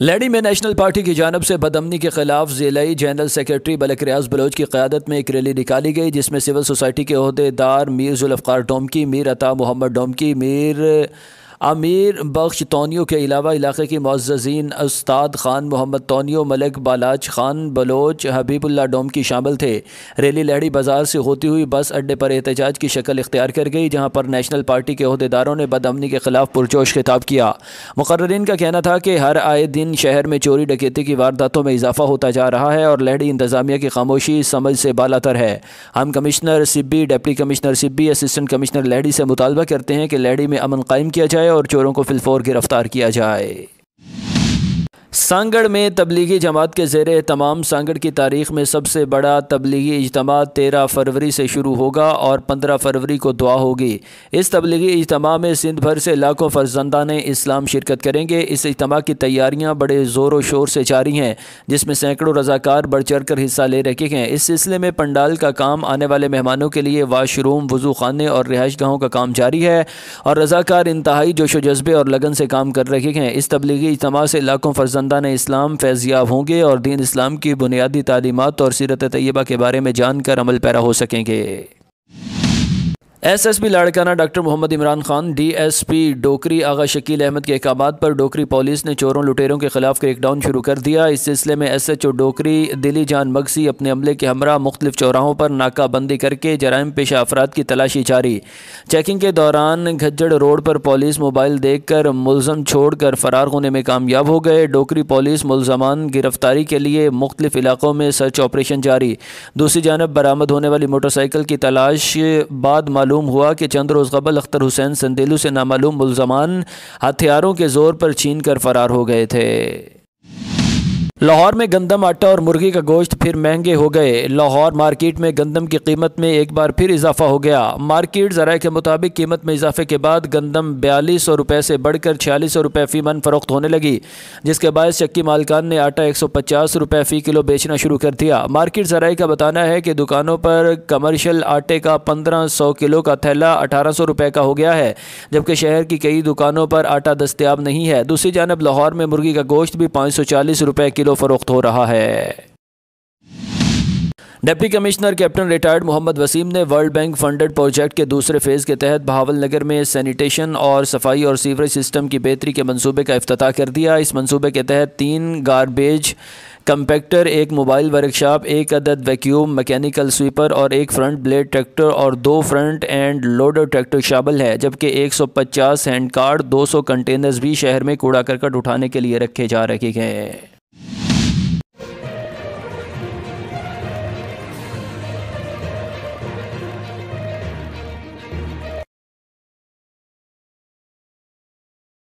lady में national party की जानब से बदमनी के खिलाफ जिलाई जनरल सेक्रेटरी बलक रियाज बलोच की क्यादत में एक रैली निकाली गई जिसमें सिविल सोसाइटी के अहदेदार मीर जुल्फ़ार डोमकी मीर अता मोहम्मद डोमकी मीर आमिर बख्श तोनीो के अलावा इलाके के मोजीन उस्ताद ख़ान मोहम्मद तोनीो मलिक बालाज ख़ान बलोच हबीबुल्ला डोम की शामिल थे रैली लहड़ी बाजार से होती हुई बस अड्डे पर एहतजाज की शक्ल इख्तियार कर गई जहाँ पर नेशनल पार्टी के अहदेदारों ने बदअमनी के खिलाफ पुरजोश खिताब किया मुकर्रीन का कहना था कि हर आए दिन शहर में चोरी डकेती की वारदातों में इजाफा होता जा रहा है और लहड़ी इंतजामिया की खामोशी समझ से बालातर है हम commissioner Sibi deputy commissioner Sibi assistant commissioner Lehri से मुतालबा करते हैं कि लहड़ी में अमन कायम किया जाए जाए और चोरों को फिलफोर गिरफ्तार किया जाए सांगड़ में तबलीगी जमात के जेर तमाम सांगड़ की तारीख में सबसे बड़ा तबलीगी इजतम तेरह फरवरी से शुरू होगा और पंद्रह फरवरी को दुआ होगी इस तबलीगी इजतम में सिंध भर से लाखों फरजंदा ने इस्लाम शिरकत करेंगे इस इजतम की तैयारियाँ बड़े ज़ोर व शोर से जारी हैं जिसमें सैकड़ों रजाकार बढ़ चढ़ कर हिस्सा ले रखे हैं इस सिलसिले में पंडाल का काम आने वाले मेहमानों के लिए वाशरूम वजू खाने और रिहाइश गाहों का काम जारी है और रजाकार इंतहाई जोशो जज्बे और लगन से काम कर रखे हैं इस तबलीगी इजतम से लाखों फरजंदा ख़ानदान इस्लाम फैज़याब होंगे और दीन इस्लाम की बुनियादी तालीमत और सीरत तैयबा के बारे में जानकर अमल पैरा हो सकेंगे SSP Larkana doctor Mohammad Imran Khan DSP Dokri Agha Shakeel Ahmad के अहकाम पर डोकरी पुलिस ने चोरों लुटेरों के खिलाफ क्रेकडाउन शुरू कर दिया इस सिलसिले में एस एच ओ डोकरी दिली जान मगसी अपने अमले के हमरा मुख्तलिफ चौराहों पर नाकाबंदी करके जराइम पेशा अफराद की तलाशी जारी चेकिंग के दौरान घज्जड़ रोड पर पुलिस मोबाइल देख कर मुलजम छोड़ कर फरार होने में कामयाब हो गए डोकरी पुलिस मुलजमान गिरफ्तारी के लिए मुख्तलिफ इलाकों में सर्च ऑपरेशन जारी दूसरी जानब बरामद होने वाली मोटरसाइकिल की तलाश बाद मालूम हुआ कि चंद रोज़ कबल अख्तर हुसैन संदेलू से नामालूम मुलजमान हथियारों के ज़ोर पर छीन कर फरार हो गए थे लाहौर में गंदम आटा और मुर्गी का गोश्त फिर महंगे हो गए लाहौर मार्केट में गंदम की कीमत में एक बार फिर इजाफा हो गया मार्केट जराए के मुताबिक कीमत में इजाफे के बाद गंदम बयालीस सौ रुपये से बढ़कर छियालीस सौ रुपये फ़ी मन फरोख्त होने लगी जिसके बायस चक्की मालकान ने आटा एक सौ पचास रुपये फ़ी किलो बेचना शुरू कर दिया मार्केट जराए का बताना है कि दुकानों पर कमर्शल आटे का पंद्रह सौ किलो का थैला अठारह सौ रुपये का हो गया है जबकि शहर की कई दुकानों पर आटा दस्तियाब नहीं है दूसरी जानब लाहौर में मुर्गी का गोश्त भी पाँच सौ चालीस रुपये किलो फरोख्त हो रहा है deputy commissioner captain retired Mohammad Waseem ने वर्ल्ड बैंक फंडेड प्रोजेक्ट के दूसरे फेज़ के तहत भावल नगर में सैनिटेशन और सफाई और सीवरेज सिस्टम की बेहतरी के मंसूबे का अफ्ताह कर दिया इस मंसूबे के तहत तीन गारबेज कंपैक्टर एक मोबाइल वर्कशॉप एक अदद वैक्यूम मैकेनिकल स्वीपर और एक फ्रंट ब्लेड ट्रैक्टर और दो फ्रंट एंड लोडर ट्रैक्टर शामिल है जबकि 150 दो सौ कंटेनर्स भी शहर में कूड़ा करकट उठाने के लिए रखे जा रहे हैं